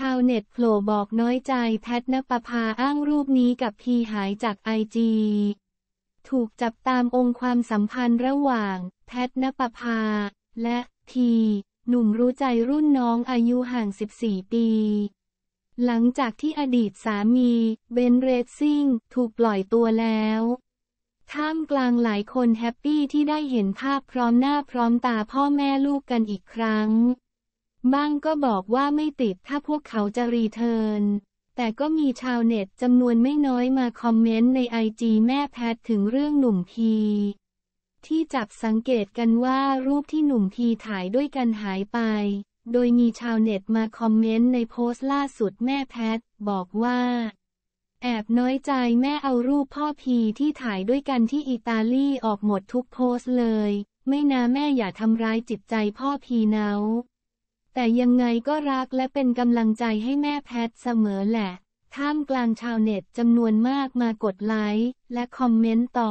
ชาวเน็ตโผล่บอกน้อยใจ แพทนปภาอ้างรูปนี้กับพีหายจากไอจีถูกจับตามองความสัมพันธ์ระหว่าง แพทนปภาและ พีหนุ่มรู้ใจรุ่นน้องอายุห่าง 14 ปี หลังจากที่อดีตสามีเบนเรซิงถูกปล่อยตัวแล้วท่ามกลางหลายคนแฮปปี้ที่ได้เห็นภาพพร้อมหน้าพร้อมตาพ่อแม่ลูกกันอีกครั้งบ้างก็บอกว่าไม่ติดถ้าพวกเขาจะรีเทิร์น แต่ก็มีชาวเน็ตจำนวนไม่น้อยมาคอมเมนต์ ในไอจีแม่แพทถึงเรื่องหนุ่มพี ที่จับสังเกตกันว่ารูปที่หนุ่มพีถ่ายด้วยกันหายไป โดยมีชาวเน็ตมาคอมเมนต์ในโพสต์ล่าสุดแม่แพทบอกว่า แอบน้อยใจแม่เอารูปพ่อพีที่ถ่ายด้วยกันที่อิตาลีออกหมดทุกโพสต์เลย ไม่นะแม่อย่าทำร้ายจิตใจพ่อพีเนาแต่ยังไงก็รักและเป็นกำลังใจให้แม่แพทเสมอแหละ ท่ามกลางชาวเน็ตจำนวนมากมากดไลค์และคอมเมนต์ต่อ